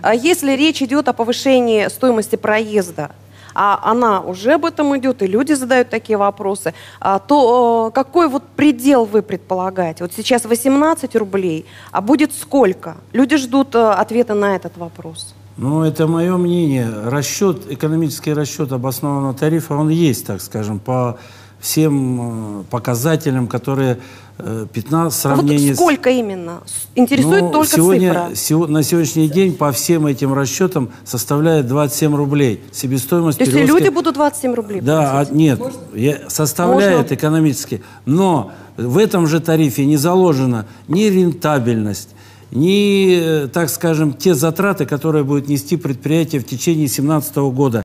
А если речь идет о повышении стоимости проезда, а она уже об этом идет, и люди задают такие вопросы, а, то э, какой вот предел вы предполагаете? Вот сейчас 18 рублей, а будет сколько? Люди ждут э, ответа на этот вопрос. Ну, это мое мнение. Расчет, экономический расчет обоснованного тарифа, он есть, так скажем, по всем э, показателям, которые 15 э, сравнений... А вот сколько именно? Интересует ну, только сегодня, цифра. Сего, на сегодняшний день по всем этим расчетам составляет 27 рублей. Себестоимость То перевозки... люди будут 27 рублей Да, А, нет, Я, составляет Можно? экономически. Но в этом же тарифе не заложена ни рентабельность, ни, э, так скажем, те затраты, которые будет нести предприятие в течение 2017 года.